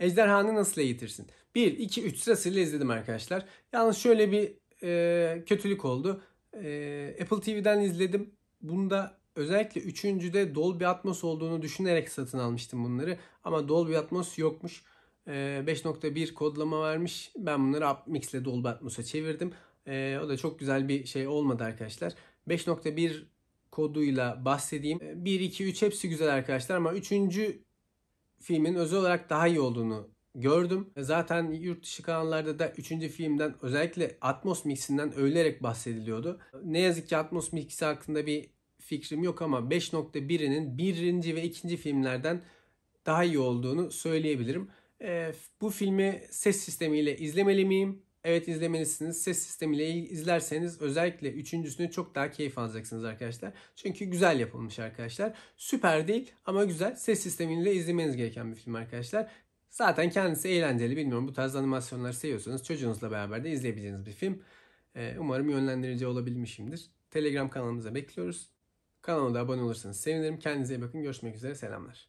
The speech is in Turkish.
Ejderhanı nasıl eğitirsin? 1, 2, 3 sırasıyla izledim arkadaşlar. Yalnız şöyle bir e, kötülük oldu. E, Apple TV'den izledim. Bunda özellikle üçüncüde Dolby Atmos olduğunu düşünerek satın almıştım bunları. Ama Dolby Atmos yokmuş. E, 5.1 kodlama vermiş. Ben bunları Upmix ile Dolby Atmos'a çevirdim. E, o da çok güzel bir şey olmadı arkadaşlar. 5.1 koduyla bahsedeyim. 1, 2, 3 hepsi güzel arkadaşlar ama 3 filmin özel olarak daha iyi olduğunu gördüm. E, zaten yurt dışı kanallarda da 3. filmden özellikle Atmos Mix'inden övülerek bahsediliyordu. Ne yazık ki Atmos Mix'i hakkında bir fikrim yok ama 5.1'inin 1. ve 2. filmlerden daha iyi olduğunu söyleyebilirim. E, bu filmi ses sistemiyle izlemeli miyim? Evet izlemelisiniz. Ses sistemiyle izlerseniz özellikle üçüncüsünü çok daha keyif alacaksınız arkadaşlar. Çünkü güzel yapılmış arkadaşlar. Süper değil ama güzel. Ses sistemiyle izlemeniz gereken bir film arkadaşlar. Zaten kendisi eğlenceli. Bilmiyorum bu tarz animasyonları seviyorsanız çocuğunuzla beraber de izleyebileceğiniz bir film. Ee, umarım yönlendirici olabilmişimdir. Telegram kanalımıza bekliyoruz. Kanalıma da abone olursanız sevinirim. Kendinize iyi bakın. Görüşmek üzere. Selamlar.